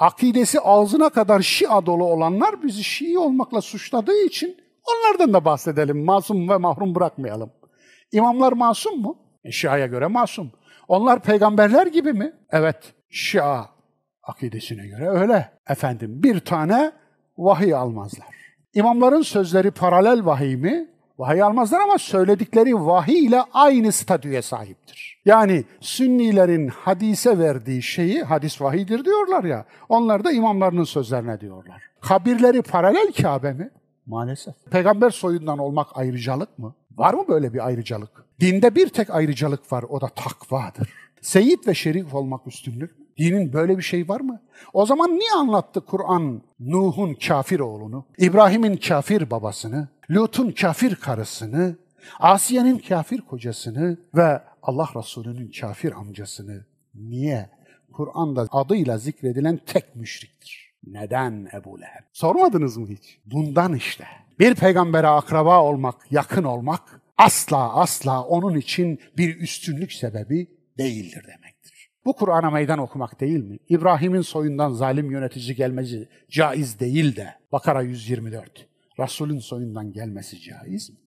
akidesi ağzına kadar Şia dolu olanlar bizi Şii olmakla suçladığı için onlardan da bahsedelim. Masum ve mahrum bırakmayalım. İmamlar masum mu? E, Şia'ya göre masum. Onlar peygamberler gibi mi? Evet. Şia akidesine göre öyle. Efendim bir tane vahiy almazlar. İmamların sözleri paralel vahiy mi? vahiy almazlar ama söyledikleri vahiy ile aynı statüye sahiptir. Yani Sünnilerin hadise verdiği şeyi hadis vahidir diyorlar ya. Onlar da imamlarının sözlerine diyorlar. Kabirleri paralel Kabe mi? Maalesef. Peygamber soyundan olmak ayrıcalık mı? Var mı böyle bir ayrıcalık? Dinde bir tek ayrıcalık var o da takvadır. Seyit ve şerif olmak üstünlük mü? Dinin böyle bir şey var mı? O zaman niye anlattı Kur'an Nuh'un kafir oğlunu, İbrahim'in kafir babasını, Lut'un kafir karısını, Asiye'nin kafir kocasını ve Allah Resulü'nün kafir amcasını niye Kur'an'da adıyla zikredilen tek müşriktir? Neden Ebu Leheb? Sormadınız mı hiç? Bundan işte. Bir peygambere akraba olmak, yakın olmak asla asla onun için bir üstünlük sebebi değildir demektir. Bu Kur'an'a meydan okumak değil mi? İbrahim'in soyundan zalim yönetici gelmesi caiz değil de. Bakara 124. Resul'ün soyundan gelmesi caiz mi?